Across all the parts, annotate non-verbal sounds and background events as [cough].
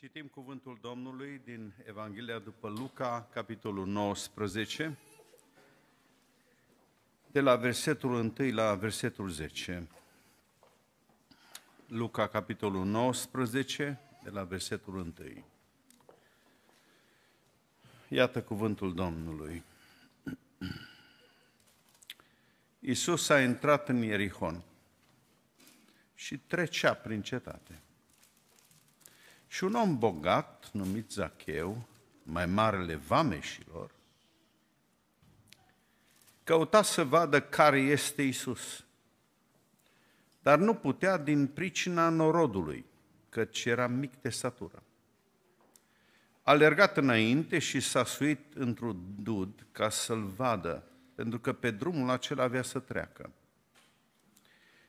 Citim cuvântul Domnului din Evanghelia după Luca, capitolul 19, de la versetul 1 la versetul 10. Luca, capitolul 19, de la versetul 1. Iată cuvântul Domnului. Isus a intrat în Ierihon și trecea prin cetate. Și un om bogat, numit Zacheu, mai marele vameșilor, căuta să vadă care este Isus, dar nu putea din pricina norodului, căci era mic de satură. A alergat înainte și s-a suit într-un dud ca să-l vadă, pentru că pe drumul acela avea să treacă.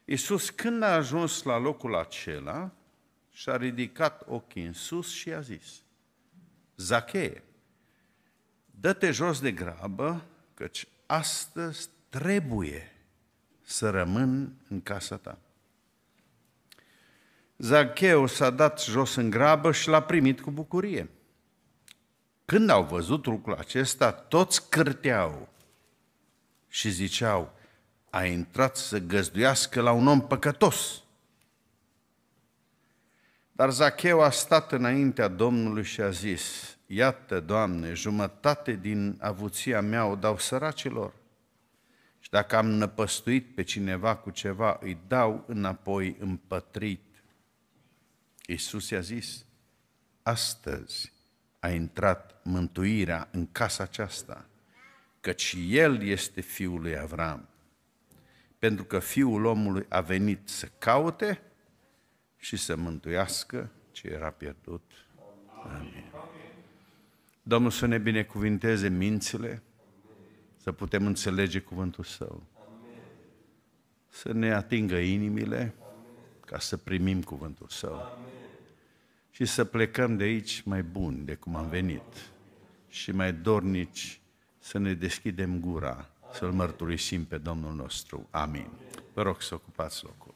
Iisus, când a ajuns la locul acela, și-a ridicat ochii în sus și a zis, Zacheie, dă-te jos de grabă, căci astăzi trebuie să rămân în casa ta. Zacheu s-a dat jos în grabă și l-a primit cu bucurie. Când au văzut lucrul acesta, toți cârteau și ziceau, a intrat să găzduiască la un om păcătos. Dar Zacheu a stat înaintea Domnului și a zis, Iată, Doamne, jumătate din avuția mea o dau săracilor și dacă am năpăstuit pe cineva cu ceva, îi dau înapoi împătrit. Iisus i-a zis, astăzi a intrat mântuirea în casa aceasta, căci El este Fiul lui Avram, pentru că Fiul omului a venit să caute și să mântuiască ce era pierdut. Amin. Domnul să ne binecuvinteze mințile, să putem înțelege cuvântul Său. Să ne atingă inimile ca să primim cuvântul Său. Și să plecăm de aici mai buni de cum am venit și mai dornici să ne deschidem gura, să-L mărturisim pe Domnul nostru. Amin. Vă rog să ocupați locul.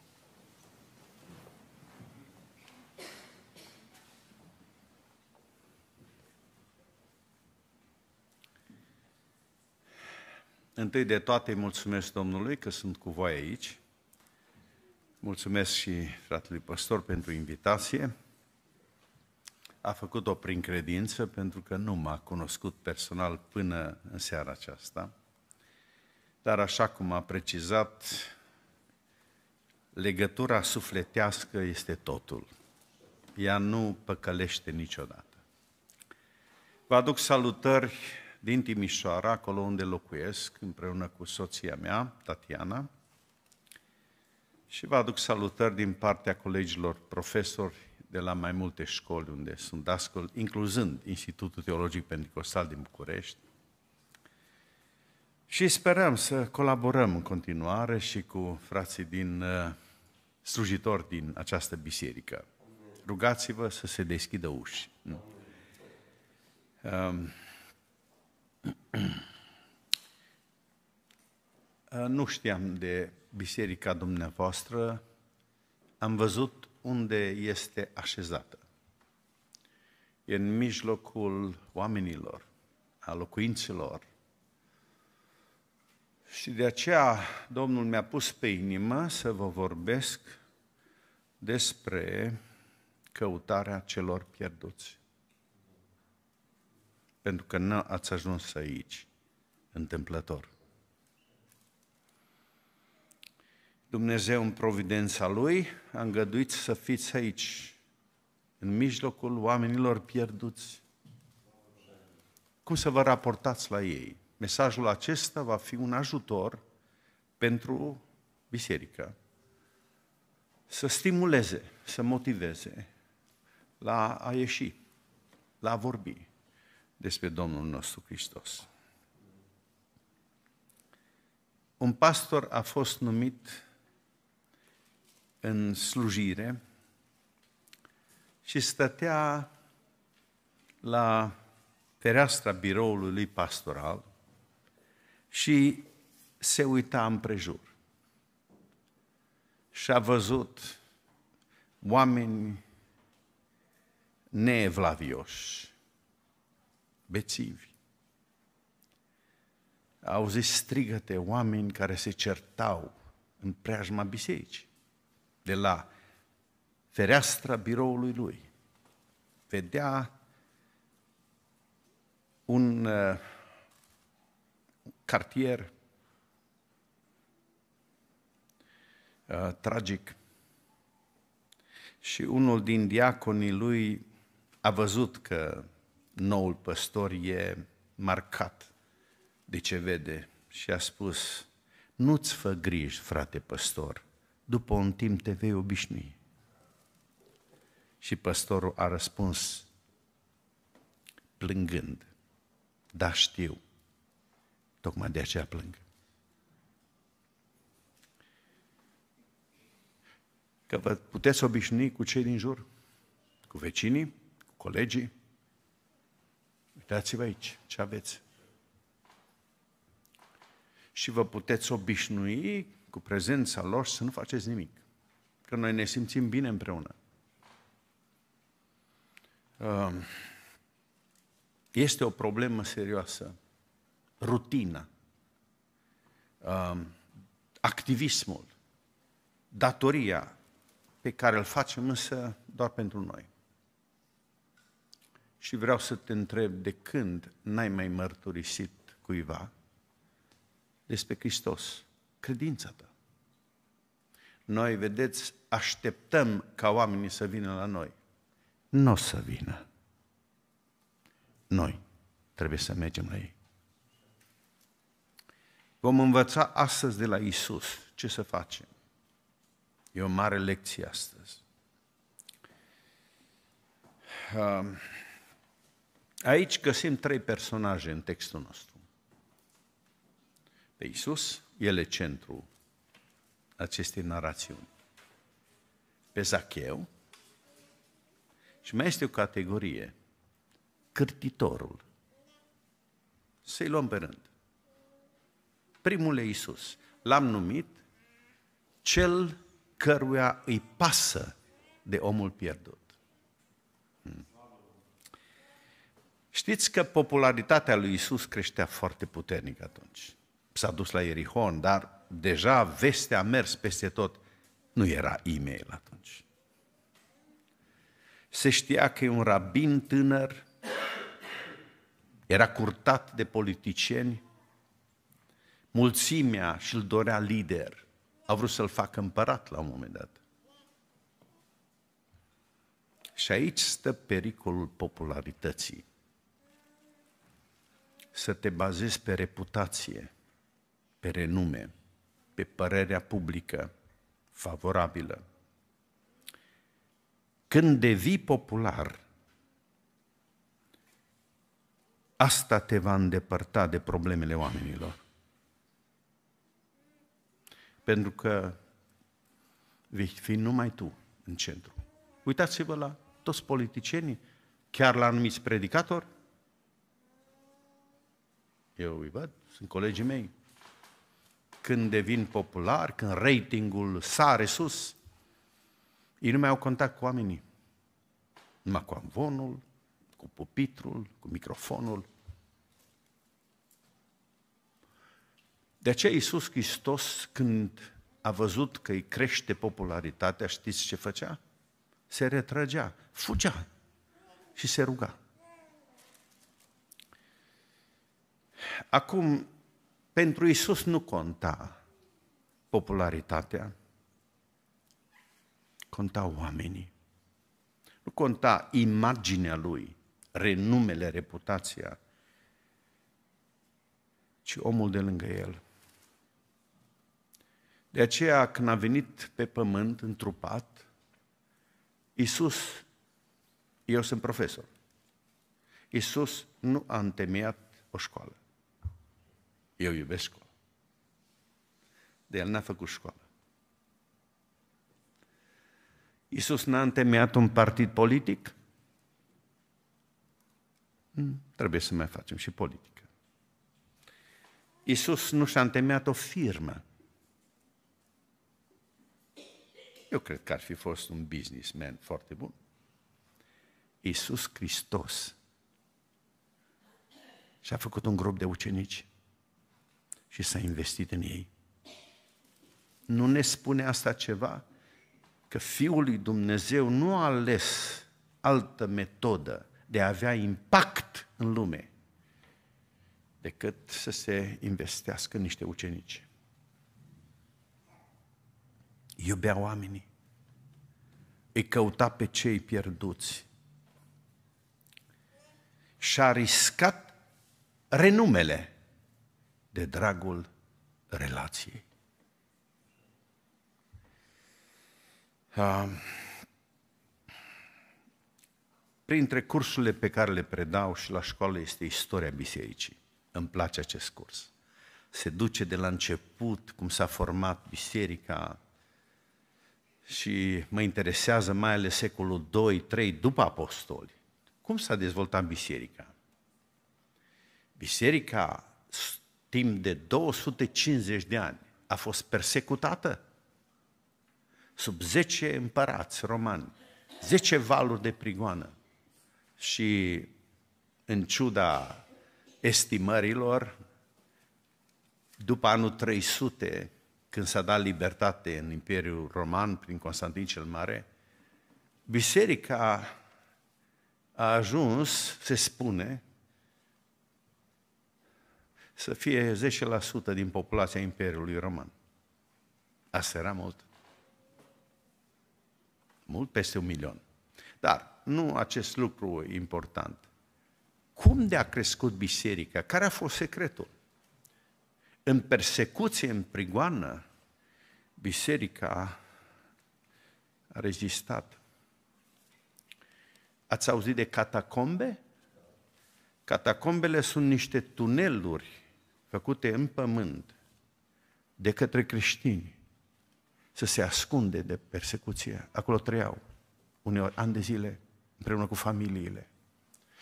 Întâi de toate îi mulțumesc Domnului că sunt cu voi aici. Mulțumesc și fratelui păstor pentru invitație. A făcut-o prin credință pentru că nu m-a cunoscut personal până în seara aceasta. Dar așa cum a precizat, legătura sufletească este totul. Ea nu păcălește niciodată. Vă aduc salutări din Timișoara, acolo unde locuiesc, împreună cu soția mea, Tatiana, și vă aduc salutări din partea colegilor profesori de la mai multe școli unde sunt dascol, incluzând Institutul Teologic Pentecostal din București. Și sperăm să colaborăm în continuare și cu frații din uh, slujitori din această biserică. Rugați-vă să se deschidă uși. Uh, Uh, nu știam de biserica dumneavoastră, am văzut unde este așezată. E în mijlocul oamenilor, a locuinților. Și de aceea Domnul mi-a pus pe inimă să vă vorbesc despre căutarea celor pierduți pentru că nu ați ajuns aici întâmplător. Dumnezeu în providența Lui a îngăduit să fiți aici, în mijlocul oamenilor pierduți. Cum să vă raportați la ei? Mesajul acesta va fi un ajutor pentru biserică să stimuleze, să motiveze la a ieși, la a vorbi, despre Domnul nostru Hristos. Un pastor a fost numit în slujire și stătea la fereastra biroului lui pastoral și se uita împrejur. Și a văzut oameni neevlavioși, bețivi. zis strigăte oameni care se certau în preajma bisericii, de la fereastra biroului lui. Vedea un uh, cartier uh, tragic și unul din diaconii lui a văzut că noul păstor e marcat de ce vede și a spus, nu-ți fă griji, frate păstor, după un timp te vei obișnui. Și păstorul a răspuns plângând, da știu, tocmai de aceea plâng. Că vă puteți obișnui cu cei din jur, cu vecinii, cu colegii, Uitați-vă aici ce aveți. Și vă puteți obișnui cu prezența lor să nu faceți nimic. Că noi ne simțim bine împreună. Um, este o problemă serioasă. Rutina. Um, activismul. Datoria pe care îl facem însă doar pentru noi și vreau să te întreb de când n-ai mai mărturisit cuiva despre Hristos, credința ta. Noi, vedeți, așteptăm ca oamenii să vină la noi. Nu o să vină. Noi trebuie să mergem la ei. Vom învăța astăzi de la Isus ce să facem. E o mare lecție astăzi. Um Aici găsim trei personaje în textul nostru. Pe Iisus, el e centru acestei narațiuni. Pe Zacheu, și mai este o categorie, cârtitorul. Să-i luăm pe rând. Primul e Iisus. L-am numit cel căruia îi pasă de omul pierdut. Știți că popularitatea lui Isus creștea foarte puternic atunci. S-a dus la Ierihon, dar deja vestea a mers peste tot. Nu era e-mail atunci. Se știa că e un rabin tânăr, era curtat de politicieni, mulțimea și-l dorea lider. A vrut să-l facă împărat la un moment dat. Și aici stă pericolul popularității să te bazezi pe reputație, pe renume, pe părerea publică favorabilă. Când devii popular, asta te va îndepărta de problemele oamenilor. Pentru că vei fi numai tu în centru. Uitați-vă la toți politicienii, chiar la anumiți predicatori, eu îi văd, sunt colegii mei. Când devin popular, când ratingul sare sus, ei nu mai au contact cu oamenii. Numai cu amvonul, cu pupitrul, cu microfonul. De aceea Iisus Hristos, când a văzut că îi crește popularitatea, știți ce făcea? Se retrăgea, fugea și se ruga. Acum, pentru Isus nu conta popularitatea, conta oamenii. Nu conta imaginea lui, renumele, reputația, ci omul de lângă el. De aceea, când a venit pe pământ întrupat, Isus, eu sunt profesor, Isus nu a întemeiat o școală. Eu iubesc școala. De el n-a făcut școală. Iisus n-a întemeiat un partid politic? Hmm, trebuie să mai facem și politică. Iisus nu și-a întemeiat o firmă. Eu cred că ar fi fost un businessman foarte bun. Iisus Hristos și-a făcut un grup de ucenici și s-a investit în ei. Nu ne spune asta ceva? Că Fiul lui Dumnezeu nu a ales altă metodă de a avea impact în lume decât să se investească în niște ucenici. Iubea oamenii, îi căuta pe cei pierduți și-a riscat renumele de dragul relației. printre cursurile pe care le predau și la școală este istoria bisericii. Îmi place acest curs. Se duce de la început, cum s-a format biserica și mă interesează mai ales secolul 2, 3, după apostoli. Cum s-a dezvoltat biserica? Biserica timp de 250 de ani a fost persecutată sub 10 împărați romani, 10 valuri de prigoană și în ciuda estimărilor, după anul 300, când s-a dat libertate în Imperiul Roman prin Constantin cel Mare, biserica a ajuns, se spune, să fie 10% din populația Imperiului Roman. Asta era mult. Mult peste un milion. Dar nu acest lucru e important. Cum de a crescut biserica? Care a fost secretul? În persecuție, în prigoană, biserica a rezistat. Ați auzit de catacombe? Catacombele sunt niște tuneluri făcute în pământ de către creștini să se ascunde de persecuție. Acolo trăiau uneori ani de zile împreună cu familiile.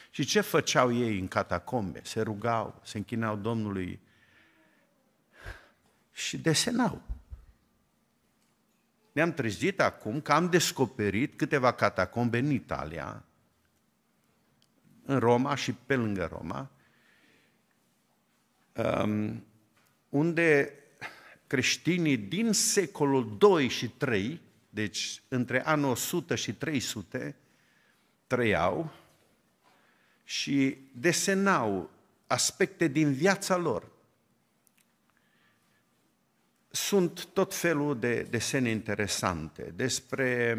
Și ce făceau ei în catacombe? Se rugau, se închinau Domnului și desenau. Ne-am trezit acum că am descoperit câteva catacombe în Italia, în Roma și pe lângă Roma, unde creștinii din secolul 2 și 3, deci între anul 100 și 300, trăiau și desenau aspecte din viața lor. Sunt tot felul de desene interesante despre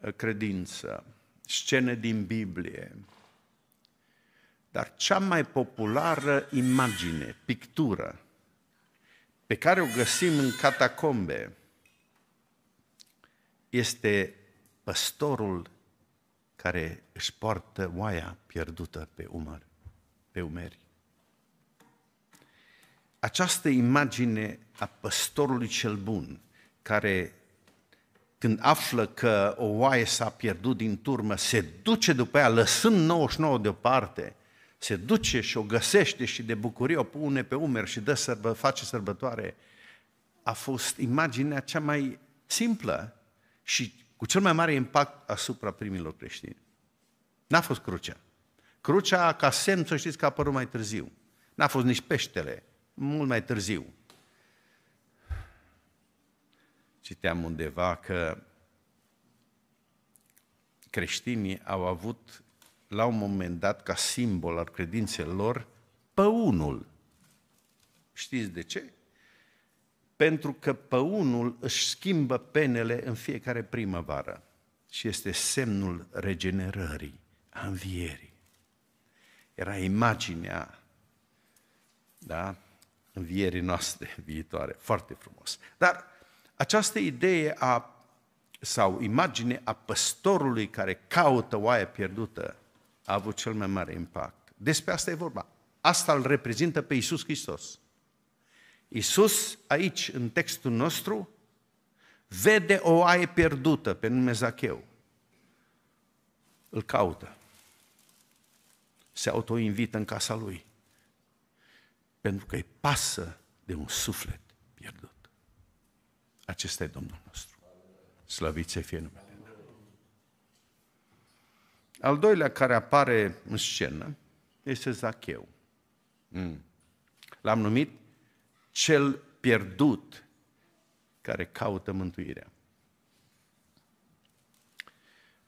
uh, credință, scene din Biblie, dar cea mai populară imagine, pictură, pe care o găsim în catacombe, este păstorul care își poartă oaia pierdută pe umăr, pe umeri. Această imagine a păstorului cel bun, care când află că o oaie s-a pierdut din turmă, se duce după ea, lăsând 99 deoparte se duce și o găsește și de bucurie o pune pe umeri și dă sărbă, face sărbătoare, a fost imaginea cea mai simplă și cu cel mai mare impact asupra primilor creștini. N-a fost crucea. Crucea, ca semn, să știți că a apărut mai târziu. N-a fost nici peștele, mult mai târziu. Citeam undeva că creștinii au avut la un moment dat, ca simbol al credinței lor, păunul. Știți de ce? Pentru că păunul își schimbă penele în fiecare primăvară și este semnul regenerării, a învierii. Era imaginea da? învierii noastre [laughs] viitoare. Foarte frumos. Dar această idee a, sau imagine a păstorului care caută oaia pierdută a avut cel mai mare impact. Despre asta e vorba. Asta îl reprezintă pe Iisus Hristos. Iisus, aici, în textul nostru, vede o aie pierdută pe nume Zacheu. Îl caută. Se autoinvită în casa lui. Pentru că îi pasă de un suflet pierdut. Acesta e Domnul nostru. Slăvit să fie numele. Al doilea care apare în scenă este Zacheu. Mm. L-am numit cel pierdut care caută mântuirea.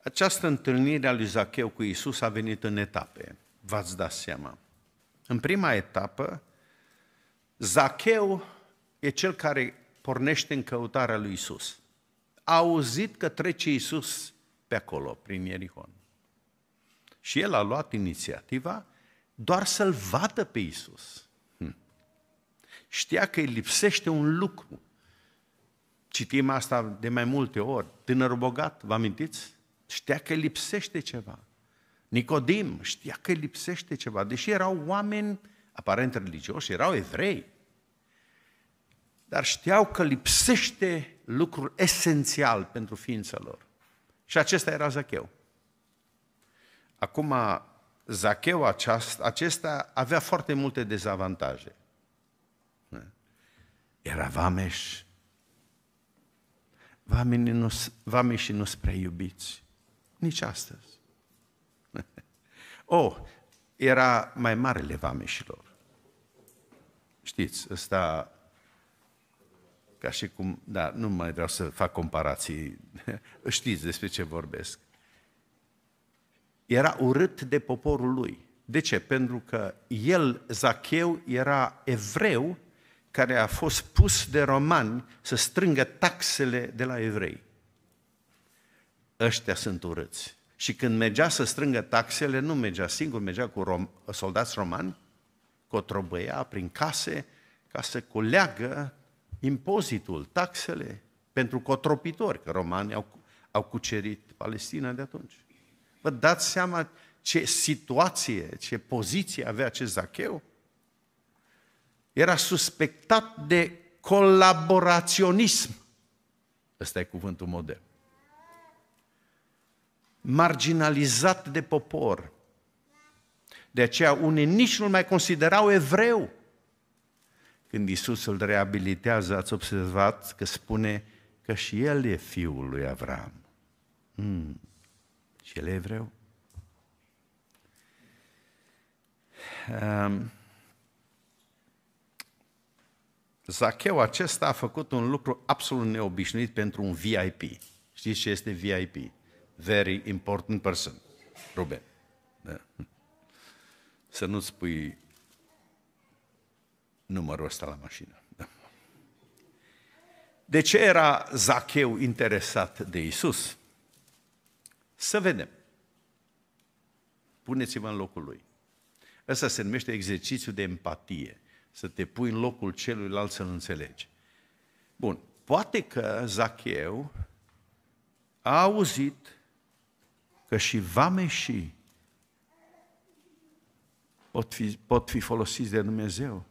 Această întâlnire a lui Zacheu cu Isus a venit în etape, v-ați dat seama. În prima etapă, Zacheu e cel care pornește în căutarea lui Isus. A auzit că trece Isus pe acolo, prin Ierihon. Și el a luat inițiativa doar să-l vadă pe Isus. Hm. Știa că îi lipsește un lucru. Citim asta de mai multe ori. Tânărul bogat, vă amintiți? Știa că îi lipsește ceva. Nicodim știa că îi lipsește ceva, deși erau oameni aparent religioși, erau evrei, dar știau că lipsește lucrul esențial pentru ființa lor. Și acesta era Zacheu. Acum, Zacheu aceasta, acesta avea foarte multe dezavantaje. Era vameș. Vameșii nu, vameșii nu prea iubiți. Nici astăzi. [laughs] oh, era mai marele vameșilor. Știți, ăsta ca și cum, da, nu mai vreau să fac comparații, [laughs] știți despre ce vorbesc era urât de poporul lui. De ce? Pentru că el, Zacheu, era evreu care a fost pus de romani să strângă taxele de la evrei. Ăștia sunt urâți. Și când mergea să strângă taxele, nu mergea singur, mergea cu rom- soldați romani, cotrobăia prin case, ca să culeagă impozitul, taxele pentru cotropitori, că romanii au, au cucerit Palestina de atunci. Vă dați seama ce situație, ce poziție avea acest Zacheu? Era suspectat de colaboraționism. Ăsta e cuvântul modern. Marginalizat de popor. De aceea unii nici nu-l mai considerau evreu. Când Isus îl reabilitează, ați observat că spune că și el e fiul lui Avram. Hmm și el e evreu. Ehm, Zacheu acesta a făcut un lucru absolut neobișnuit pentru un VIP. Știți ce este VIP? Very important person. Ruben. Da. Să nu spui numărul ăsta la mașină. Da. De ce era Zacheu interesat de Isus? Să vedem. Puneți-vă în locul lui. Ăsta se numește exercițiu de empatie. Să te pui în locul celuilalt să-l înțelegi. Bun. Poate că Zacheu a auzit că și vameșii pot fi, pot fi folosiți de Dumnezeu.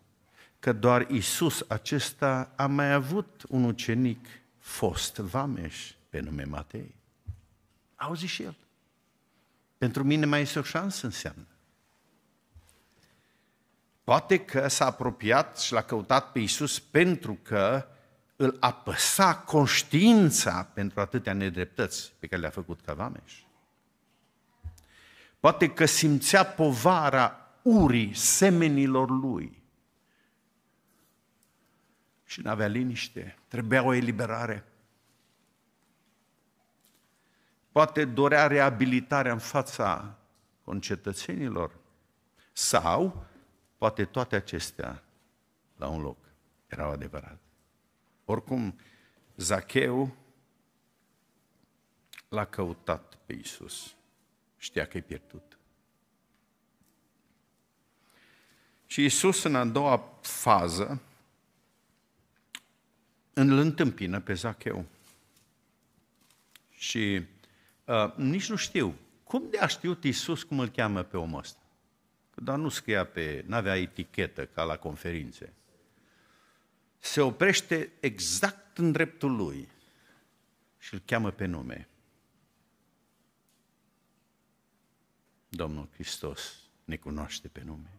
Că doar Isus acesta a mai avut un ucenic fost vameș pe nume Matei auzi și el. Pentru mine mai este o șansă înseamnă. Poate că s-a apropiat și l-a căutat pe Iisus pentru că îl apăsa conștiința pentru atâtea nedreptăți pe care le-a făcut ca vameș. Poate că simțea povara urii semenilor lui și n-avea liniște, trebuia o eliberare. Poate dorea reabilitarea în fața concetățenilor. Sau, poate toate acestea la un loc erau adevărate. Oricum, Zacheu l-a căutat pe Isus. Știa că e pierdut. Și Isus, în a doua fază, îl întâmpină pe Zacheu. Și Uh, nici nu știu. Cum de a știut Iisus cum îl cheamă pe omul ăsta? Dar nu scria pe, n-avea etichetă ca la conferințe. Se oprește exact în dreptul lui și îl cheamă pe nume. Domnul Hristos ne cunoaște pe nume.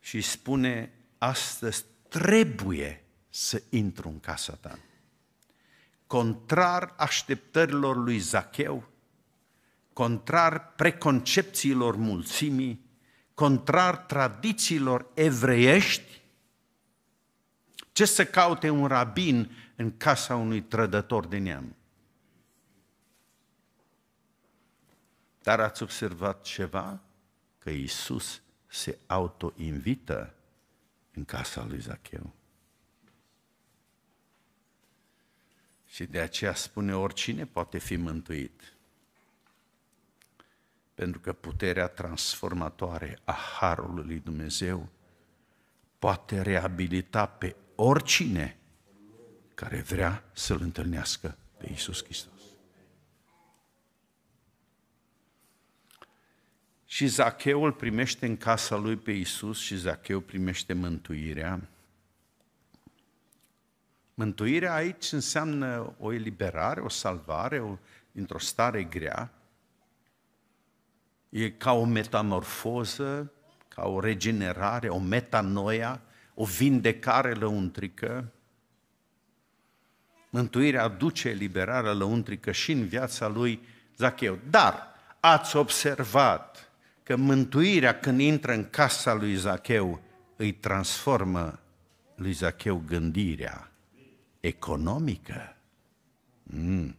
Și spune, astăzi trebuie să intru în casa ta contrar așteptărilor lui Zacheu, contrar preconcepțiilor mulțimii, contrar tradițiilor evreiești, ce să caute un rabin în casa unui trădător de neam? Dar ați observat ceva? Că Isus se autoinvită în casa lui Zacheu. Și de aceea spune oricine poate fi mântuit. Pentru că puterea transformatoare a Harului lui Dumnezeu poate reabilita pe oricine care vrea să-L întâlnească pe Iisus Hristos. Și Zacheul primește în casa lui pe Iisus și Zacheul primește mântuirea Mântuirea aici înseamnă o eliberare, o salvare o, dintr-o stare grea. E ca o metamorfoză, ca o regenerare, o metanoia, o vindecare lăuntrică. Mântuirea aduce eliberarea lăuntrică și în viața lui Zacheu. Dar ați observat că mântuirea când intră în casa lui Zacheu îi transformă lui Zacheu gândirea economică. Mm.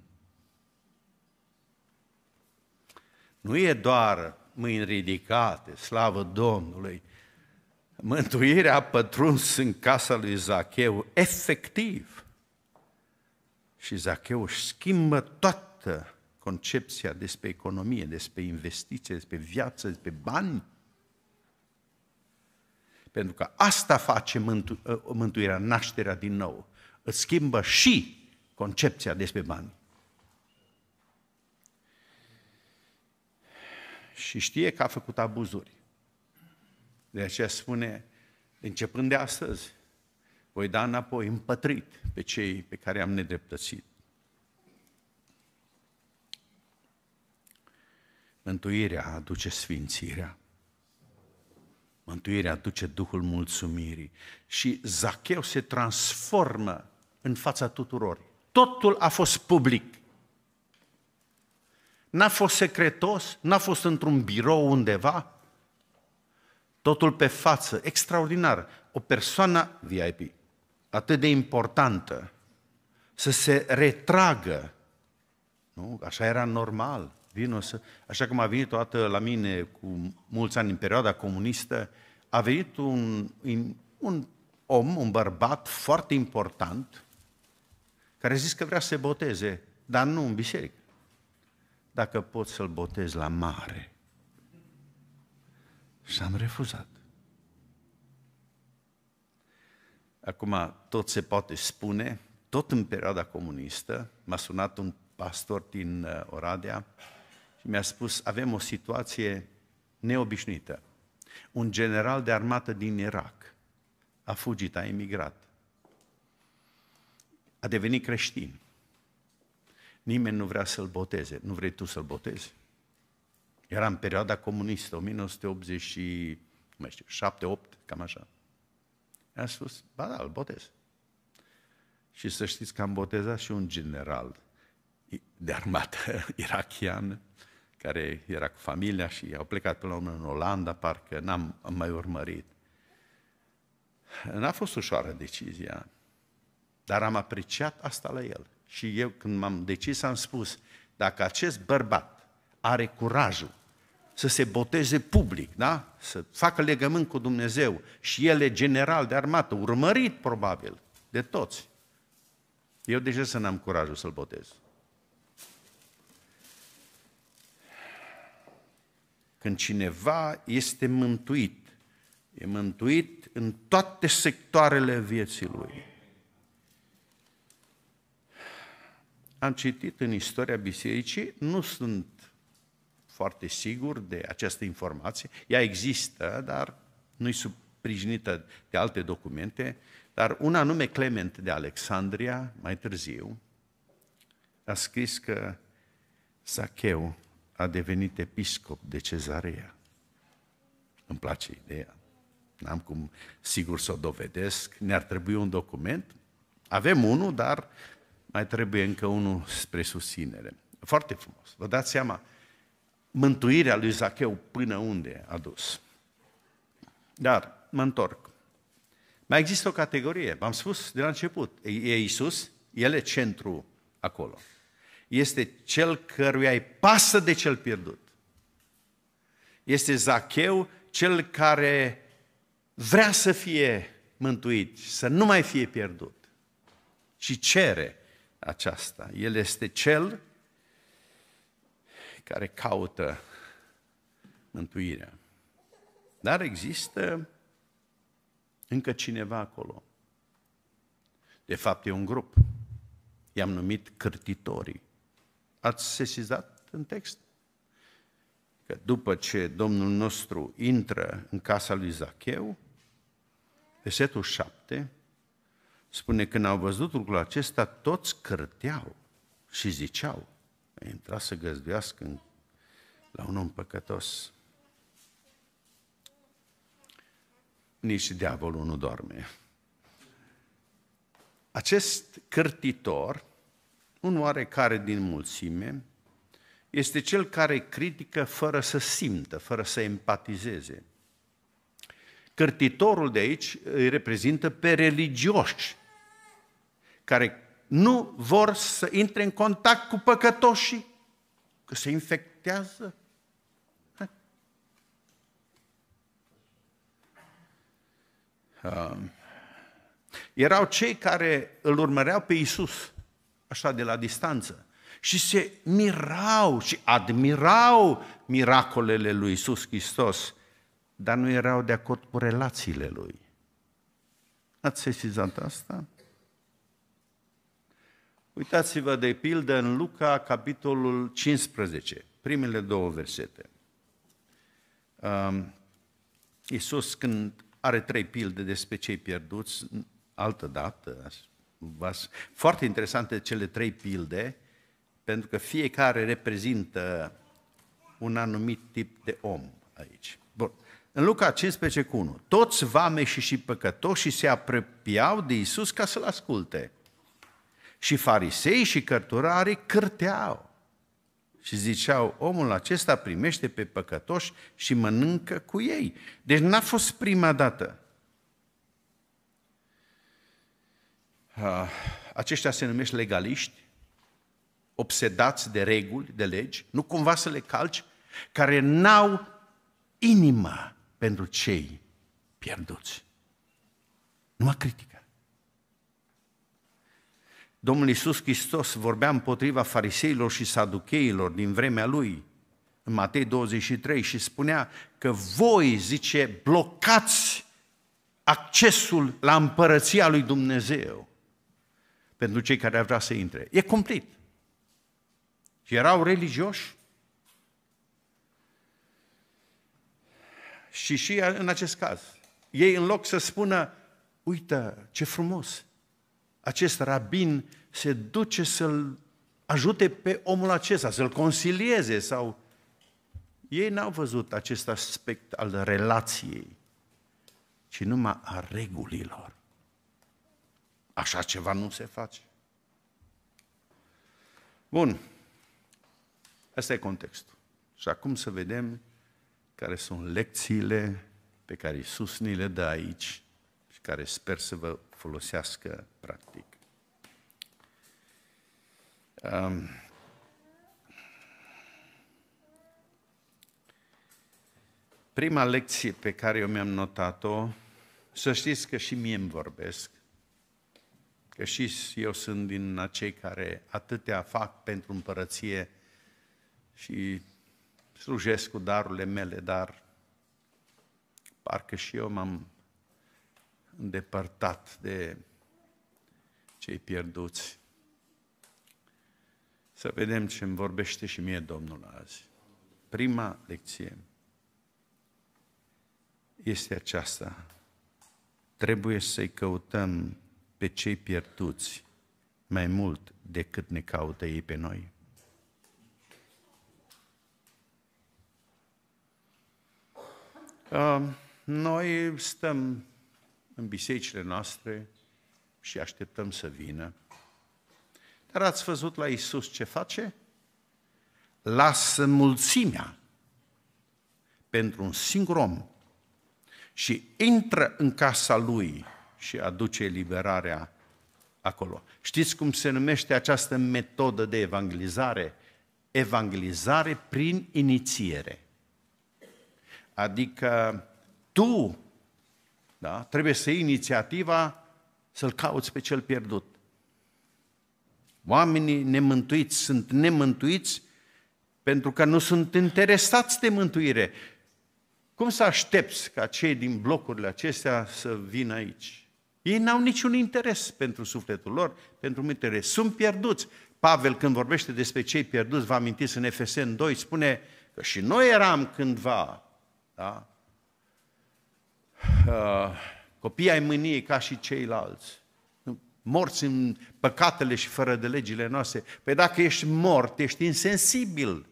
Nu e doar mâini ridicate, slavă Domnului. Mântuirea a pătruns în casa lui Zacheu efectiv. Și Zacheu își schimbă toată concepția despre economie, despre investiție, despre viață, despre bani. Pentru că asta face mântu- mântuirea, nașterea din nou îți schimbă și concepția despre bani. Și știe că a făcut abuzuri. De aceea spune, începând de astăzi, voi da înapoi împătrit pe cei pe care am nedreptățit. Mântuirea aduce sfințirea. Mântuirea aduce Duhul mulțumirii. Și Zacheu se transformă în fața tuturor. Totul a fost public. N-a fost secretos, n-a fost într-un birou undeva. Totul pe față, extraordinar. O persoană VIP, atât de importantă, să se retragă. Nu? Așa era normal. Vino să... Așa cum a venit o dată la mine cu mulți ani în perioada comunistă, a venit un, un om, un bărbat foarte important, care zice că vrea să se boteze, dar nu în biserică. Dacă pot să-l botez la mare. Și am refuzat. Acum tot se poate spune, tot în perioada comunistă, m-a sunat un pastor din uh, Oradea și mi-a spus, avem o situație neobișnuită. Un general de armată din Irak a fugit, a emigrat a devenit creștin. Nimeni nu vrea să-l boteze. Nu vrei tu să-l botezi? Era în perioada comunistă, 1987, 8, cam așa. I-a spus, ba da, îl botez. Și să știți că am botezat și un general de armată [laughs] irachian, care era cu familia și au plecat până la urmă în Olanda, parcă n-am mai urmărit. N-a fost ușoară decizia. Dar am apreciat asta la el. Și eu când m-am decis am spus, dacă acest bărbat are curajul să se boteze public, da? să facă legământ cu Dumnezeu și el e general de armată, urmărit probabil de toți, eu deja să n-am curajul să-l botez? Când cineva este mântuit, e mântuit în toate sectoarele vieții lui. am citit în istoria bisericii, nu sunt foarte sigur de această informație, ea există, dar nu-i suprijinită de alte documente, dar un anume Clement de Alexandria, mai târziu, a scris că Zacheu a devenit episcop de cezarea. Îmi place ideea. N-am cum sigur să o dovedesc. Ne-ar trebui un document. Avem unul, dar mai trebuie încă unul spre susținere. Foarte frumos. Vă dați seama, mântuirea lui Zacheu până unde a dus. Dar mă întorc. Mai există o categorie, v-am spus de la început, e Iisus, El e centru acolo. Este cel căruia îi pasă de cel pierdut. Este Zacheu, cel care vrea să fie mântuit, să nu mai fie pierdut. Și cere aceasta. El este cel care caută mântuirea. Dar există încă cineva acolo. De fapt, e un grup. I-am numit cârtitorii. Ați sesizat în text? Că după ce Domnul nostru intră în casa lui Zacheu, versetul 7, Spune, când au văzut lucrul acesta, toți cârteau și ziceau, a intrat să găzduiască la un om păcătos. Nici diavolul nu doarme. Acest cârtitor, un oarecare din mulțime, este cel care critică fără să simtă, fără să empatizeze. Cârtitorul de aici îi reprezintă pe religioși care nu vor să intre în contact cu păcătoșii, că se infectează. Ha. Um, erau cei care îl urmăreau pe Isus, așa de la distanță, și se mirau și admirau miracolele lui Isus Hristos, dar nu erau de acord cu relațiile lui. Ați sesizat asta? Uitați-vă de pildă în Luca, capitolul 15, primele două versete. Um, Iisus când are trei pilde despre cei pierduți, altă dată, foarte interesante cele trei pilde, pentru că fiecare reprezintă un anumit tip de om aici. Bun. În Luca 15 1, toți vame și și păcătoși se apropiau de Iisus ca să-L asculte. Și farisei și cărturarii cârteau și ziceau, omul acesta primește pe păcătoși și mănâncă cu ei. Deci n-a fost prima dată. Aceștia se numesc legaliști, obsedați de reguli, de legi, nu cumva să le calci, care n-au inimă pentru cei pierduți. Numai critică. Domnul Iisus Hristos vorbea împotriva fariseilor și saducheilor din vremea lui, în Matei 23, și spunea că voi, zice, blocați accesul la împărăția lui Dumnezeu pentru cei care ar vrea să intre. E complet. Și erau religioși. Și și în acest caz, ei în loc să spună, uite ce frumos, acest rabin se duce să-l ajute pe omul acesta, să-l consilieze sau... Ei n-au văzut acest aspect al relației, ci numai a regulilor. Așa ceva nu se face. Bun. Asta e contextul. Și acum să vedem care sunt lecțiile pe care Iisus ni le dă aici și care sper să vă folosească practic. Um, prima lecție pe care eu mi-am notat-o, să știți că și mie îmi vorbesc, că și eu sunt din acei care atâtea fac pentru împărăție și slujesc cu darurile mele, dar parcă și eu m-am îndepărtat de cei pierduți. Să vedem ce îmi vorbește și mie Domnul azi. Prima lecție este aceasta. Trebuie să-i căutăm pe cei pierduți mai mult decât ne caută ei pe noi. Uh, noi stăm în bisericile noastre și așteptăm să vină. Dar ați văzut la Isus ce face? Lasă mulțimea pentru un singur om și intră în casa lui și aduce eliberarea acolo. Știți cum se numește această metodă de evangelizare? Evangelizare prin inițiere. Adică tu da? Trebuie să iei inițiativa să-l cauți pe cel pierdut. Oamenii nemântuiți sunt nemântuiți pentru că nu sunt interesați de mântuire. Cum să aștepți ca cei din blocurile acestea să vină aici? Ei n-au niciun interes pentru sufletul lor, pentru mântuire. Sunt pierduți. Pavel, când vorbește despre cei pierduți, vă amintiți în Efesen 2, spune că și noi eram cândva da? uh, copii ai mâniei ca și ceilalți, morți în păcatele și fără de legile noastre. Păi dacă ești mort, ești insensibil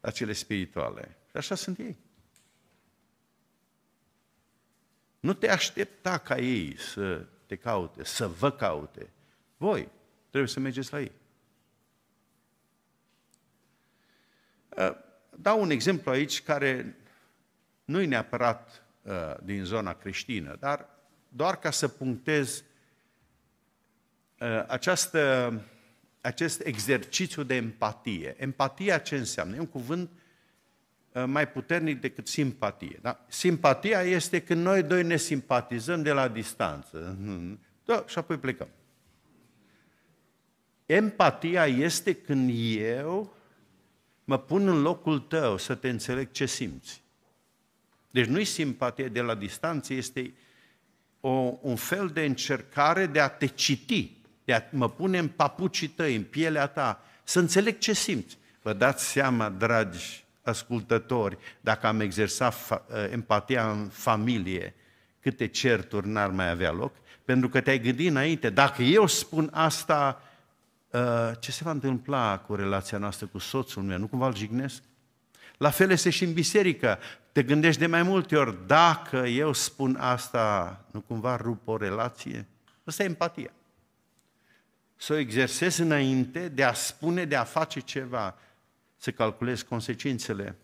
la cele spirituale. Și așa sunt ei. Nu te aștepta ca ei să te caute, să vă caute. Voi trebuie să mergeți la ei. Uh, dau un exemplu aici care nu e neapărat Uh, din zona creștină, dar doar ca să punctez uh, această, acest exercițiu de empatie. Empatia ce înseamnă? E un cuvânt uh, mai puternic decât simpatie. Da? Simpatia este când noi doi ne simpatizăm de la distanță. Mhm. Da, și apoi plecăm. Empatia este când eu mă pun în locul tău să te înțeleg ce simți. Deci nu-i simpatie de la distanță, este o, un fel de încercare de a te citi, de a mă pune în papucii tăi, în pielea ta, să înțeleg ce simți. Vă dați seama, dragi ascultători, dacă am exersat fa- ă, empatia în familie, câte certuri n-ar mai avea loc, pentru că te-ai gândit înainte, dacă eu spun asta, ă, ce se va întâmpla cu relația noastră cu soțul meu? Nu cumva îl jignesc? La fel este și în biserică te gândești de mai multe ori, dacă eu spun asta, nu cumva rup o relație? Asta e empatia. Să o exersez înainte de a spune, de a face ceva, să calculez consecințele.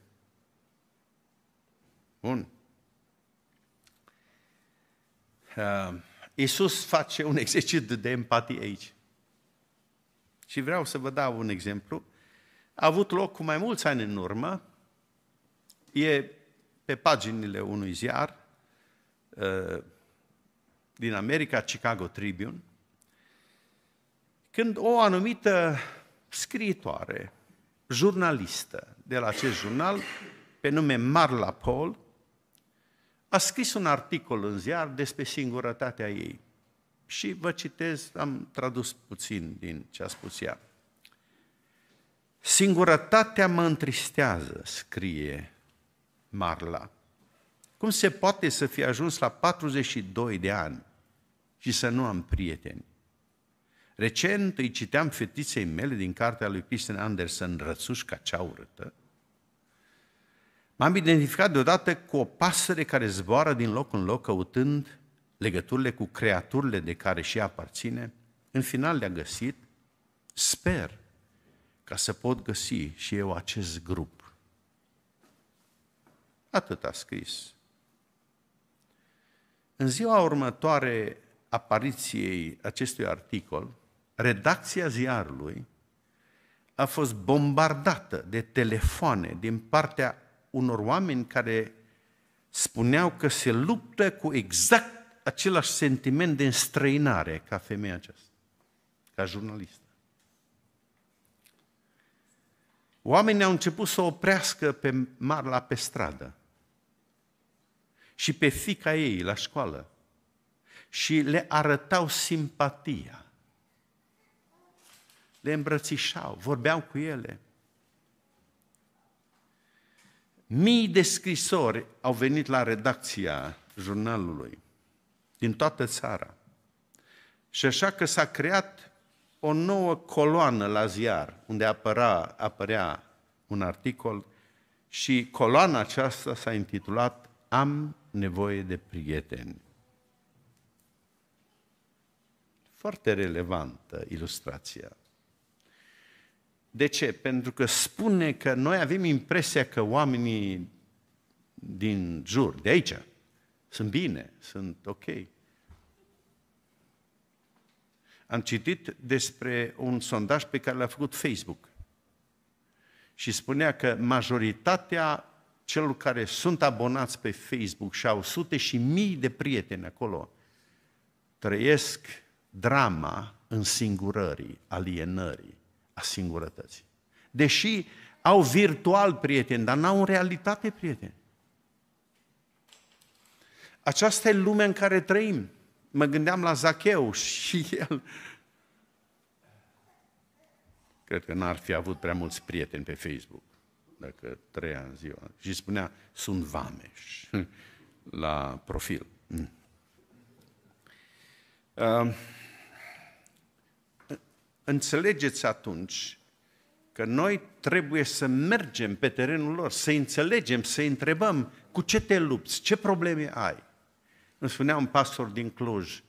Bun. Uh, Iisus face un exercițiu de empatie aici. Și vreau să vă dau un exemplu. A avut loc cu mai mulți ani în urmă. E pe paginile unui ziar uh, din America, Chicago Tribune, când o anumită scriitoare, jurnalistă de la acest jurnal, pe nume Marla Paul, a scris un articol în ziar despre singurătatea ei. Și vă citez, am tradus puțin din ce a spus ea. Singurătatea mă întristează, scrie Marla. Cum se poate să fi ajuns la 42 de ani și să nu am prieteni? Recent îi citeam fetiței mele din cartea lui Christian Andersen, Rățușca cea urâtă. M-am identificat deodată cu o pasăre care zboară din loc în loc căutând legăturile cu creaturile de care și aparține. În final le-a găsit. Sper ca să pot găsi și eu acest grup Atât a scris. În ziua următoare apariției acestui articol, redacția ziarului a fost bombardată de telefoane din partea unor oameni care spuneau că se luptă cu exact același sentiment de înstrăinare ca femeia aceasta, ca jurnalistă. Oamenii au început să oprească pe Marla pe stradă și pe fica ei la școală și le arătau simpatia. Le îmbrățișau, vorbeau cu ele. Mii de scrisori au venit la redacția jurnalului din toată țara. Și așa că s-a creat o nouă coloană la ziar, unde apăra, apărea un articol și coloana aceasta s-a intitulat Am nevoie de prieteni. Foarte relevantă ilustrația. De ce? Pentru că spune că noi avem impresia că oamenii din jur, de aici, sunt bine, sunt ok. Am citit despre un sondaj pe care l-a făcut Facebook și spunea că majoritatea celor care sunt abonați pe Facebook și au sute și mii de prieteni acolo, trăiesc drama în singurării, alienării, a singurătății. Deși au virtual prieteni, dar n-au în realitate prieteni. Aceasta e lumea în care trăim. Mă gândeam la Zacheu și el. Cred că n-ar fi avut prea mulți prieteni pe Facebook dacă trei în ziua, și spunea, sunt vameș [laughs] la profil. Uh, înțelegeți atunci că noi trebuie să mergem pe terenul lor, să înțelegem, să întrebăm cu ce te lupți, ce probleme ai. Îmi spunea un pastor din Cluj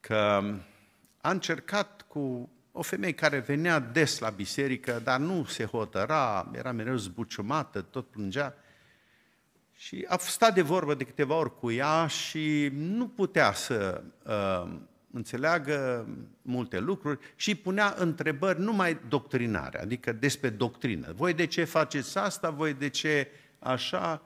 că a încercat cu o femeie care venea des la biserică, dar nu se hotăra, era mereu zbuciumată, tot plângea. Și a stat de vorbă de câteva ori cu ea și nu putea să uh, înțeleagă multe lucruri și punea întrebări numai doctrinare, adică despre doctrină. Voi de ce faceți asta, voi de ce așa?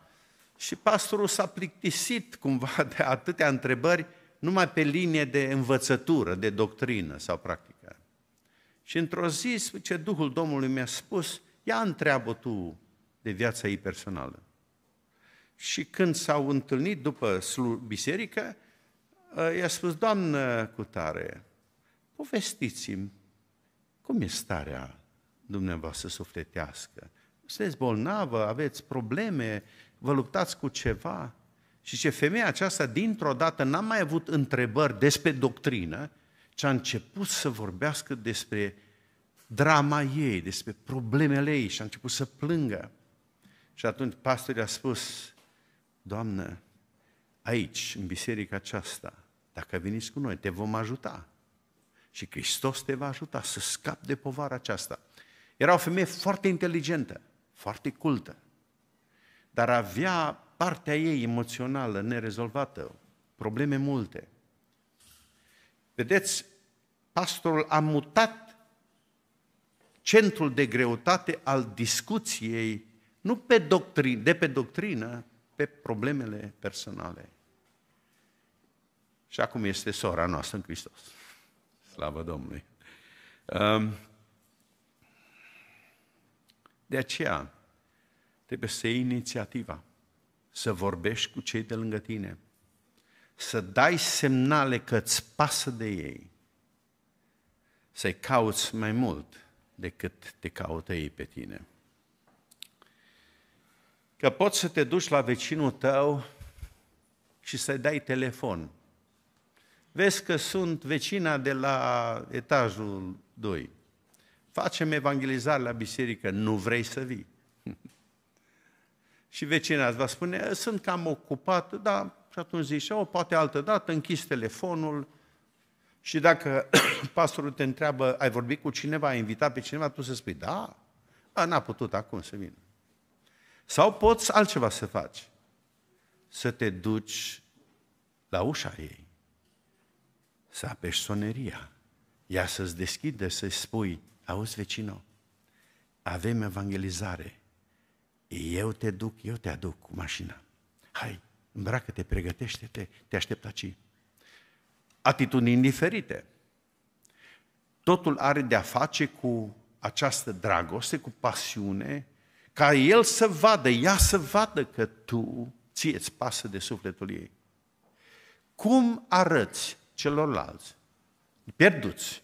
Și pastorul s-a plictisit cumva [laughs] de atâtea întrebări numai pe linie de învățătură, de doctrină sau practică. Și într-o zi, ce Duhul Domnului mi-a spus, ia întreabă tu de viața ei personală. Și când s-au întâlnit după biserică, ă, i-a spus, Doamnă tare, povestiți-mi cum e starea dumneavoastră sufletească. Sunteți bolnavă, aveți probleme, vă luptați cu ceva. Și ce femeia aceasta, dintr-o dată, n-a mai avut întrebări despre doctrină, și a început să vorbească despre drama ei, despre problemele ei și a început să plângă. Și atunci pastorul a spus, Doamnă, aici, în biserica aceasta, dacă veniți cu noi, te vom ajuta. Și Hristos te va ajuta să scapi de povara aceasta. Era o femeie foarte inteligentă, foarte cultă, dar avea partea ei emoțională nerezolvată, probleme multe. Vedeți, pastorul a mutat centrul de greutate al discuției, nu pe doctrin, de pe doctrină, pe problemele personale. Și acum este sora noastră în Hristos. Slavă Domnului! De aceea, trebuie să iei inițiativa, să vorbești cu cei de lângă tine, să dai semnale că îți pasă de ei, să-i cauți mai mult decât te caută ei pe tine. Că poți să te duci la vecinul tău și să-i dai telefon. Vezi că sunt vecina de la etajul 2. Facem evangelizare la biserică, nu vrei să vii. [laughs] și vecina îți va spune, sunt cam ocupat, da, și atunci zici, o, oh, poate altă dată, închizi telefonul, și dacă [clears throat] pastorul te întreabă, ai vorbit cu cineva, ai invitat pe cineva, tu să spui, da, a, n-a putut acum să vină. Sau poți altceva să faci. Să te duci la ușa ei. Să apeși soneria. Ea să-ți deschide, să-i spui, auzi vecino, avem evangelizare. Eu te duc, eu te aduc cu mașina. Hai, îmbracă-te, pregătește-te, te aștept aici atitudini diferite. Totul are de-a face cu această dragoste, cu pasiune, ca el să vadă, ea să vadă că tu ție îți pasă de sufletul ei. Cum arăți celorlalți pierduți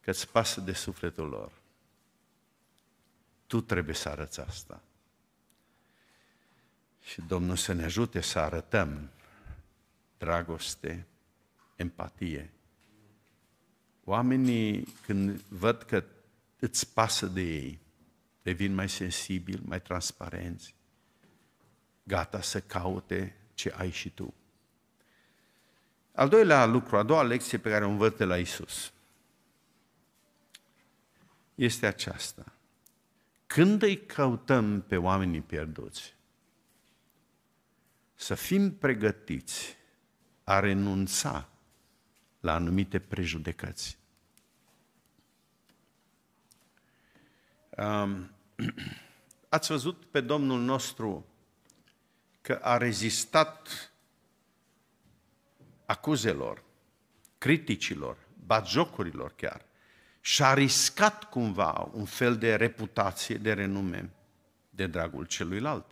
că îți pasă de sufletul lor? Tu trebuie să arăți asta. Și Domnul să ne ajute să arătăm dragoste, empatie. Oamenii, când văd că îți pasă de ei, devin mai sensibili, mai transparenți, gata să caute ce ai și tu. Al doilea lucru, a doua lecție pe care o învăț de la Isus este aceasta. Când îi căutăm pe oamenii pierduți, să fim pregătiți a renunța la anumite prejudecăți. [clears throat] ați văzut pe Domnul nostru că a rezistat acuzelor, criticilor, batjocurilor chiar, și a riscat cumva un fel de reputație, de renume, de dragul celuilalt.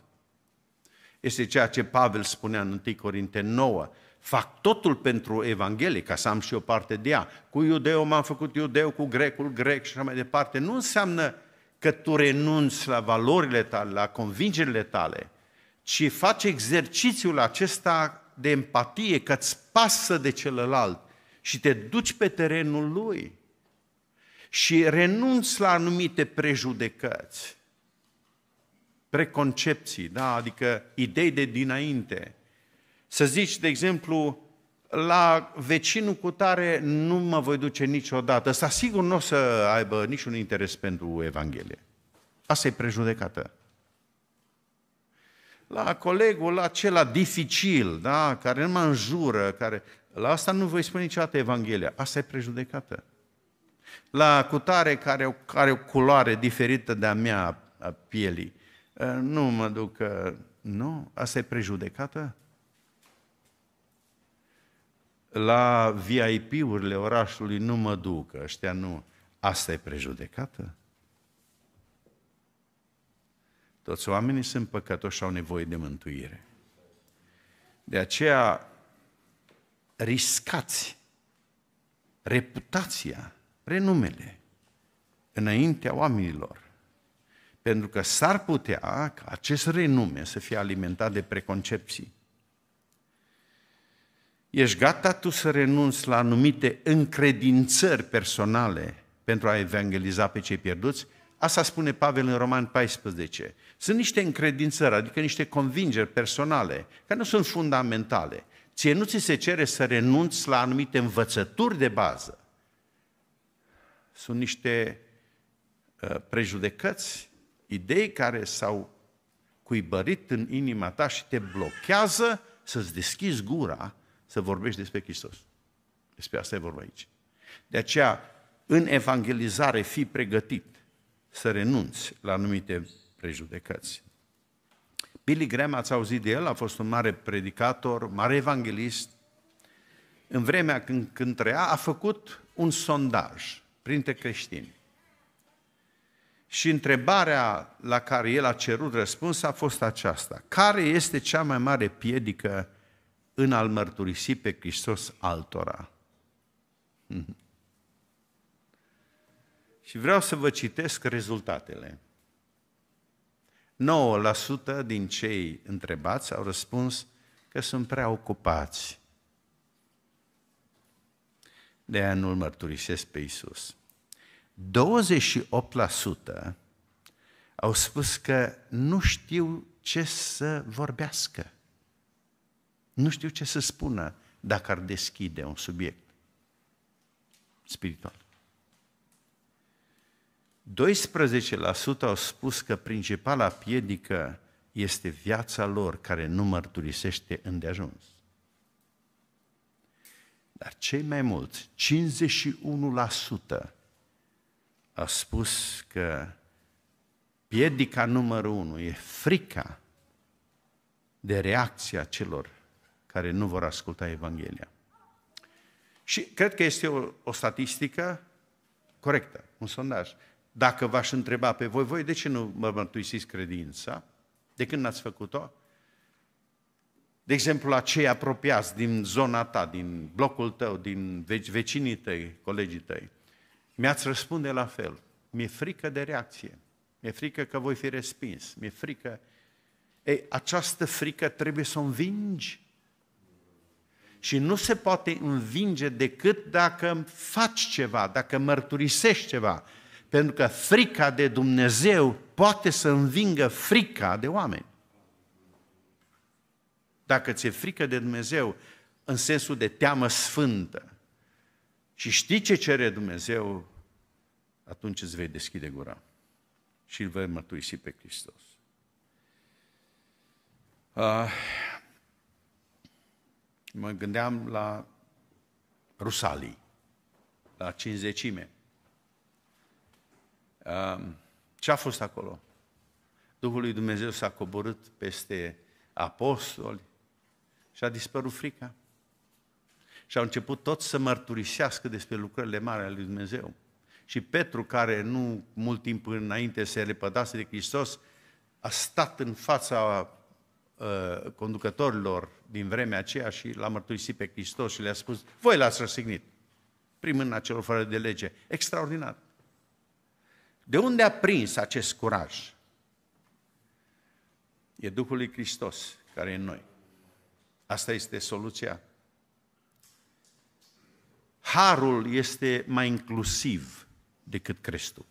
Este ceea ce Pavel spunea în 1 Corinte 9, fac totul pentru Evanghelie, ca să am și o parte de ea. Cu iudeu m-am făcut iudeu, cu grecul grec și așa mai departe. Nu înseamnă că tu renunți la valorile tale, la convingerile tale, ci faci exercițiul acesta de empatie, că îți pasă de celălalt și te duci pe terenul lui și renunți la anumite prejudecăți, preconcepții, da? adică idei de dinainte, să zici, de exemplu, la vecinul cu tare nu mă voi duce niciodată. Să sigur nu o să aibă niciun interes pentru Evanghelie. Asta e prejudecată. La colegul acela dificil, da, care nu mă înjură, care... la asta nu voi spune niciodată Evanghelia. Asta e prejudecată. La cutare care are o culoare diferită de a mea, a pielii. Eh, nu mă duc... Eh, nu, asta e prejudecată la VIP-urile orașului nu mă duc, ăștia nu. Asta e prejudecată? Toți oamenii sunt păcătoși și au nevoie de mântuire. De aceea riscați reputația, renumele înaintea oamenilor. Pentru că s-ar putea ca acest renume să fie alimentat de preconcepții Ești gata tu să renunți la anumite încredințări personale pentru a evangeliza pe cei pierduți? Asta spune Pavel în Roman 14. Sunt niște încredințări, adică niște convingeri personale, care nu sunt fundamentale. Ție nu ți se cere să renunți la anumite învățături de bază. Sunt niște uh, prejudecăți, idei care s-au cuibărit în inima ta și te blochează să-ți deschizi gura să vorbești despre Hristos. Despre asta e vorba aici. De aceea, în evangelizare, fii pregătit să renunți la anumite prejudecăți. Billy Graham, ați auzit de el, a fost un mare predicator, mare evanghelist. În vremea când, când trăia, a făcut un sondaj printre creștini. Și întrebarea la care el a cerut răspuns a fost aceasta. Care este cea mai mare piedică în a-L mărturisi pe Hristos altora. Mhm. Și vreau să vă citesc rezultatele. 9% din cei întrebați au răspuns că sunt prea ocupați. De aia nu-L mărturisesc pe Iisus. 28% au spus că nu știu ce să vorbească. Nu știu ce să spună dacă ar deschide un subiect spiritual. 12% au spus că principala piedică este viața lor care nu mărturisește îndeajuns. Dar cei mai mulți, 51%, au spus că piedica numărul unu e frica de reacția celor care nu vor asculta Evanghelia. Și cred că este o, o statistică corectă, un sondaj. Dacă v-aș întreba pe voi, voi de ce nu mă mărturisiți credința? De când n-ați făcut-o? De exemplu, la cei apropiați din zona ta, din blocul tău, din vecinii tăi, colegii tăi, mi-ați răspunde la fel. Mi-e frică de reacție. Mi-e frică că voi fi respins. Mi-e frică. Ei, această frică trebuie să o învingi și nu se poate învinge decât dacă faci ceva, dacă mărturisești ceva. Pentru că frica de Dumnezeu poate să învingă frica de oameni. Dacă ți-e frică de Dumnezeu în sensul de teamă sfântă și știi ce cere Dumnezeu, atunci îți vei deschide gura și îl vei mărturisi pe Hristos. Uh mă gândeam la Rusalii, la cinzecime. Ce a fost acolo? Duhul lui Dumnezeu s-a coborât peste apostoli și a dispărut frica. Și au început tot să mărturisească despre lucrările mari ale lui Dumnezeu. Și Petru, care nu mult timp înainte se repădase de Hristos, a stat în fața Uh, conducătorilor din vremea aceea și l-a mărturisit pe Hristos și le-a spus, voi l-ați răsignit prin celor fără de lege. Extraordinar. De unde a prins acest curaj? E Duhul lui Hristos care e în noi. Asta este soluția. Harul este mai inclusiv decât crezi tu.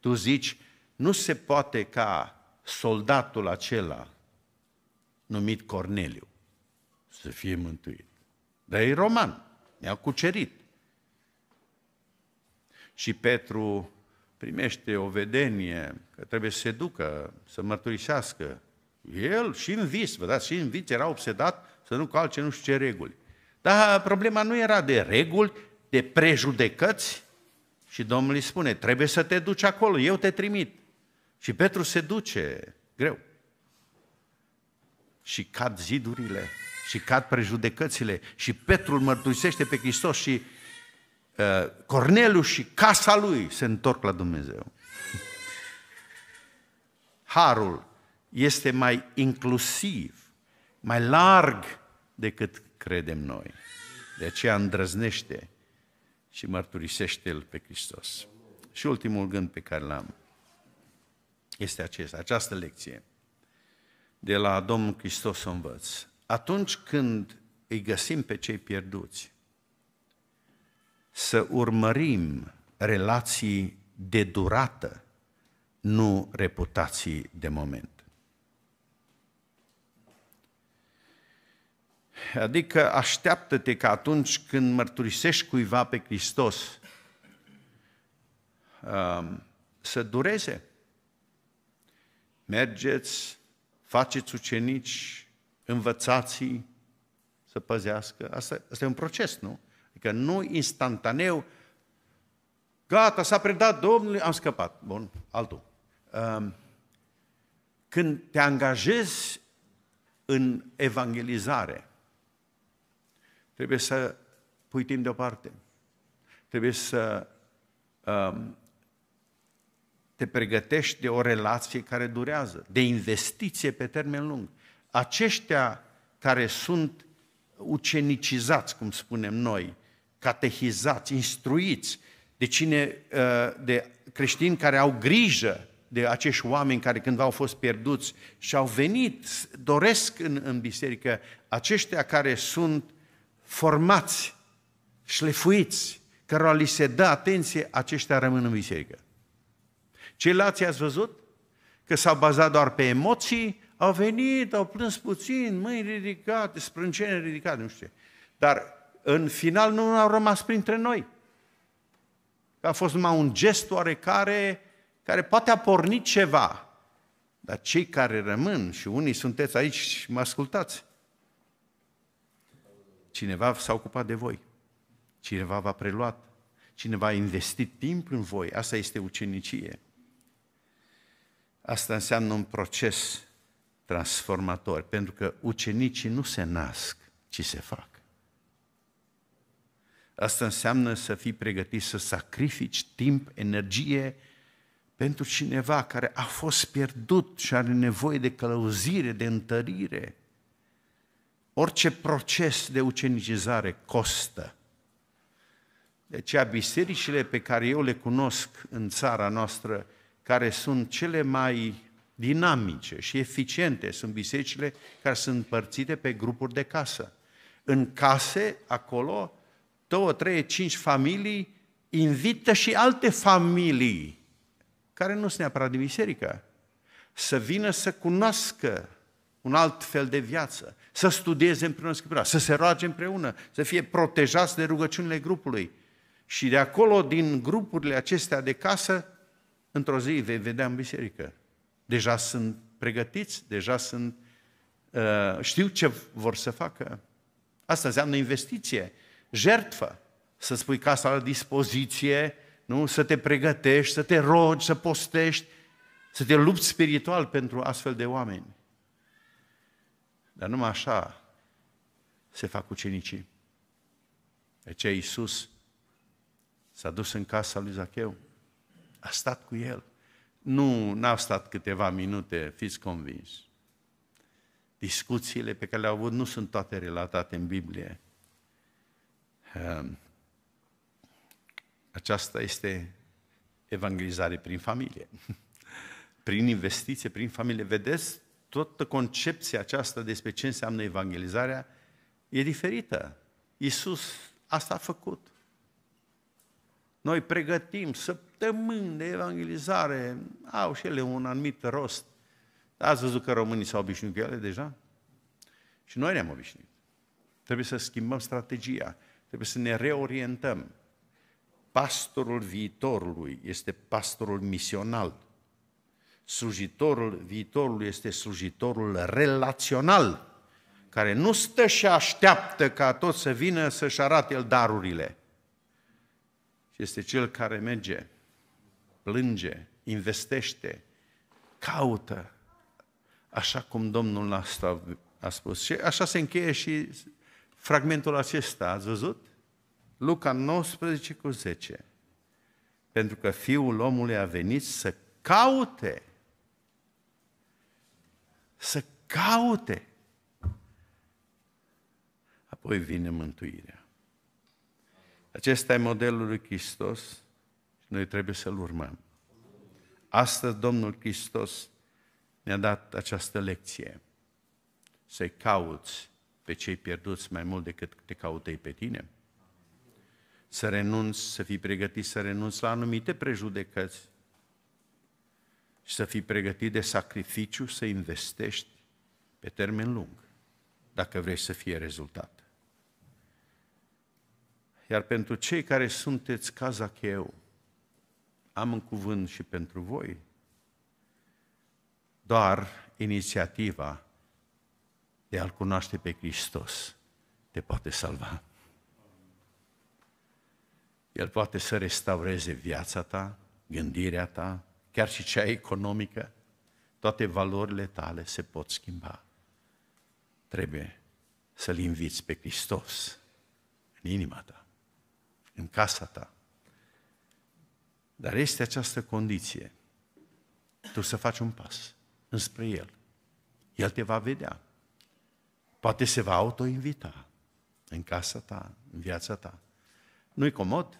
Tu zici, nu se poate ca soldatul acela numit Corneliu să fie mântuit. Dar e roman, ne-a cucerit. Și Petru primește o vedenie că trebuie să se ducă, să mărturisească. El și în vis, vă dați, și în vis era obsedat să nu calce nu știu ce reguli. Dar problema nu era de reguli, de prejudecăți și Domnul îi spune, trebuie să te duci acolo, eu te trimit. Și Petru se duce, greu. Și cad zidurile, și cad prejudecățile, și Petru îl mărturisește pe Hristos și uh, Corneliu și casa lui se întorc la Dumnezeu. Harul este mai inclusiv, mai larg decât credem noi. De aceea îndrăznește și mărturisește-L pe Hristos. Și ultimul gând pe care l-am este acesta, această lecție. De la Domnul Hristos să învăț. Atunci când îi găsim pe cei pierduți, să urmărim relații de durată, nu reputații de moment. Adică așteaptă-te că atunci când mărturisești cuiva pe Hristos um, să dureze mergeți, faceți ucenici, învățați să păzească. Asta, asta e un proces, nu? Adică nu instantaneu, gata, s-a predat Domnului, am scăpat. Bun, altul. Um, când te angajezi în evangelizare, trebuie să pui timp deoparte. Trebuie să um, te pregătești de o relație care durează, de investiție pe termen lung. Aceștia care sunt ucenicizați, cum spunem noi, catehizați, instruiți, de, cine, ă, de creștini care au grijă de acești oameni care cândva au fost pierduți și au venit, doresc în, în biserică, aceștia care sunt formați, șlefuiți, cărora li se dă atenție, aceștia rămân în biserică. Ceilalți ați văzut că s-au bazat doar pe emoții, au venit, au plâns puțin, mâini ridicate, sprâncene ridicate, nu știu ce. Dar în final nu au rămas printre noi. A fost numai un gest oarecare care poate a pornit ceva. Dar cei care rămân, și unii sunteți aici și mă ascultați, cineva s-a ocupat de voi, cineva v-a preluat, cineva a investit timp în voi, asta este ucenicie. Asta înseamnă un proces transformator, pentru că ucenicii nu se nasc, ci se fac. Asta înseamnă să fii pregătit să sacrifici timp, energie pentru cineva care a fost pierdut și are nevoie de călăuzire, de întărire. Orice proces de ucenicizare costă. De deci, aceea bisericile pe care eu le cunosc în țara noastră care sunt cele mai dinamice și eficiente sunt bisericile care sunt împărțite pe grupuri de casă. În case, acolo, două, trei, cinci familii invită și alte familii care nu sunt neapărat din biserică, să vină să cunoască un alt fel de viață, să studieze împreună Scriptura, să se roage împreună, să fie protejați de rugăciunile grupului. Și de acolo, din grupurile acestea de casă, într-o zi îi vei vedea în biserică. Deja sunt pregătiți, deja sunt, uh, știu ce vor să facă. Asta înseamnă investiție, jertfă. Să spui casa la dispoziție, nu? să te pregătești, să te rogi, să postești, să te lupți spiritual pentru astfel de oameni. Dar numai așa se fac ucenicii. De ce Iisus s-a dus în casa lui Zacheu a stat cu el. Nu, n-au stat câteva minute, fiți convins. Discuțiile pe care le-au avut nu sunt toate relatate în Biblie. Ehm, aceasta este evangelizare prin familie, [laughs] prin investiție, prin familie. Vedeți, toată concepția aceasta despre ce înseamnă evangelizarea e diferită. Iisus asta a făcut. Noi pregătim, să săptămâni de evangelizare au și ele un anumit rost. Ați văzut că românii s-au obișnuit cu ele deja? Și noi ne-am obișnuit. Trebuie să schimbăm strategia, trebuie să ne reorientăm. Pastorul viitorului este pastorul misional. Slujitorul viitorului este slujitorul relațional, care nu stă și așteaptă ca tot să vină să-și arate el darurile. Și este cel care merge plânge, investește, caută, așa cum Domnul nostru a spus. Și așa se încheie și fragmentul acesta, ați văzut? Luca 19 cu 10. Pentru că Fiul omului a venit să caute, să caute. Apoi vine mântuirea. Acesta e modelul lui Hristos, noi trebuie să-L urmăm. Astăzi Domnul Hristos ne-a dat această lecție. Să-i cauți pe cei pierduți mai mult decât te caută pe tine. Să renunți, să fii pregătit să renunți la anumite prejudecăți și să fii pregătit de sacrificiu să investești pe termen lung, dacă vrei să fie rezultat. Iar pentru cei care sunteți ca Zacheu, am un cuvânt și pentru voi, doar inițiativa de a-L cunoaște pe Hristos te poate salva. El poate să restaureze viața ta, gândirea ta, chiar și cea economică, toate valorile tale se pot schimba. Trebuie să-L inviți pe Hristos în inima ta, în casa ta, dar este această condiție. Tu să faci un pas înspre El. El te va vedea. Poate se va autoinvita în casa ta, în viața ta. Nu-i comod,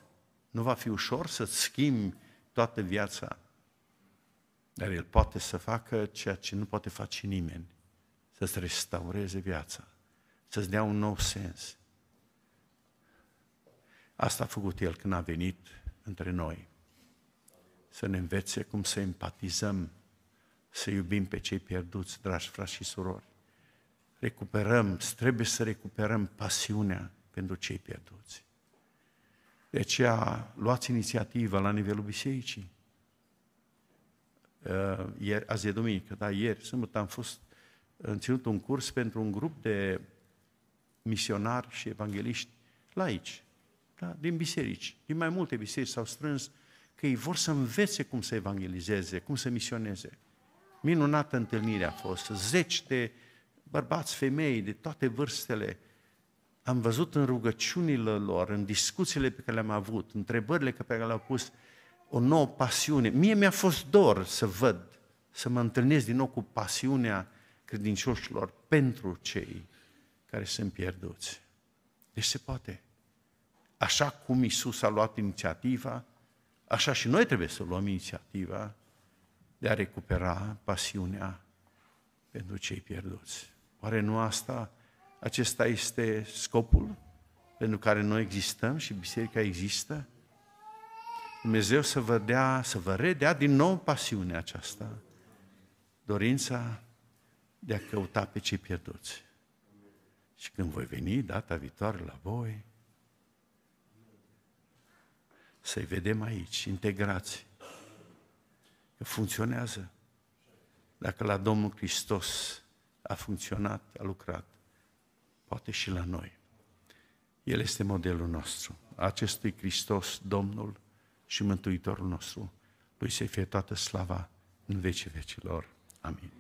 nu va fi ușor să-ți schimbi toată viața, dar El poate să facă ceea ce nu poate face nimeni, să-ți restaureze viața, să-ți dea un nou sens. Asta a făcut El când a venit între noi să ne învețe cum să empatizăm, să iubim pe cei pierduți, dragi frați și surori. Recuperăm, trebuie să recuperăm pasiunea pentru cei pierduți. De aceea luați inițiativa la nivelul bisericii. Uh, ieri, azi e duminică, dar ieri, sâmbătă, am fost, am ținut un curs pentru un grup de misionari și evangeliști laici, da? din biserici. Din mai multe biserici s-au strâns că ei vor să învețe cum să evangelizeze, cum să misioneze. Minunată întâlnire a fost, zeci de bărbați, femei, de toate vârstele. Am văzut în rugăciunile lor, în discuțiile pe care le-am avut, întrebările pe care le-au pus, o nouă pasiune. Mie mi-a fost dor să văd, să mă întâlnesc din nou cu pasiunea credincioșilor pentru cei care sunt pierduți. Deci se poate. Așa cum Isus a luat inițiativa, Așa și noi trebuie să luăm inițiativa de a recupera pasiunea pentru cei pierduți. Oare nu asta, acesta este scopul pentru care noi existăm și biserica există? Dumnezeu să vă dea, să vă redea din nou pasiunea aceasta, dorința de a căuta pe cei pierduți. Și când voi veni data viitoare la voi, să-i vedem aici, integrați. Că funcționează. Dacă la Domnul Hristos a funcționat, a lucrat, poate și la noi. El este modelul nostru, acestui Hristos, Domnul și Mântuitorul nostru. Lui să fie toată slava în vecii vecilor. Amin.